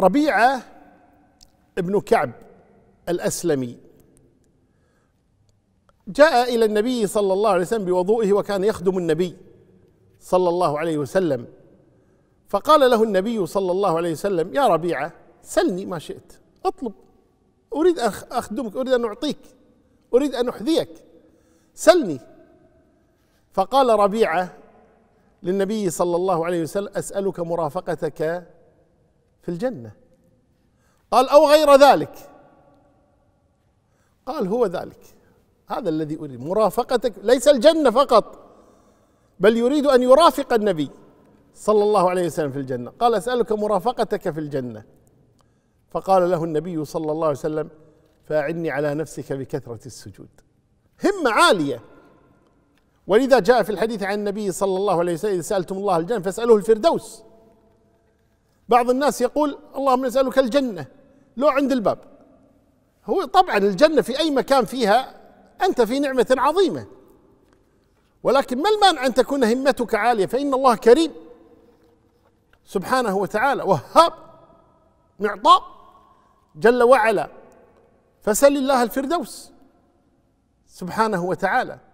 ربيعه ابن كعب الاسلمي جاء الى النبي صلى الله عليه وسلم بوضوئه وكان يخدم النبي صلى الله عليه وسلم فقال له النبي صلى الله عليه وسلم يا ربيعه سلني ما شئت اطلب اريد ان اخدمك اريد ان اعطيك اريد ان احذيك سلني فقال ربيعه للنبي صلى الله عليه وسلم اسالك مرافقتك في الجنة قال أو غير ذلك قال هو ذلك هذا الذي أريد مرافقتك ليس الجنة فقط بل يريد أن يرافق النبي صلى الله عليه وسلم في الجنة قال أسألك مرافقتك في الجنة فقال له النبي صلى الله عليه وسلم فأعني على نفسك بكثرة السجود همة عالية ولذا جاء في الحديث عن النبي صلى الله عليه وسلم إذا سألتم الله الجنة فاسألوه الفردوس بعض الناس يقول اللهم نسألك الجنة لو عند الباب هو طبعا الجنة في أي مكان فيها أنت في نعمة عظيمة ولكن ما المانع أن تكون همتك عالية فإن الله كريم سبحانه وتعالى وهاب معطاء جل وعلا فسل الله الفردوس سبحانه وتعالى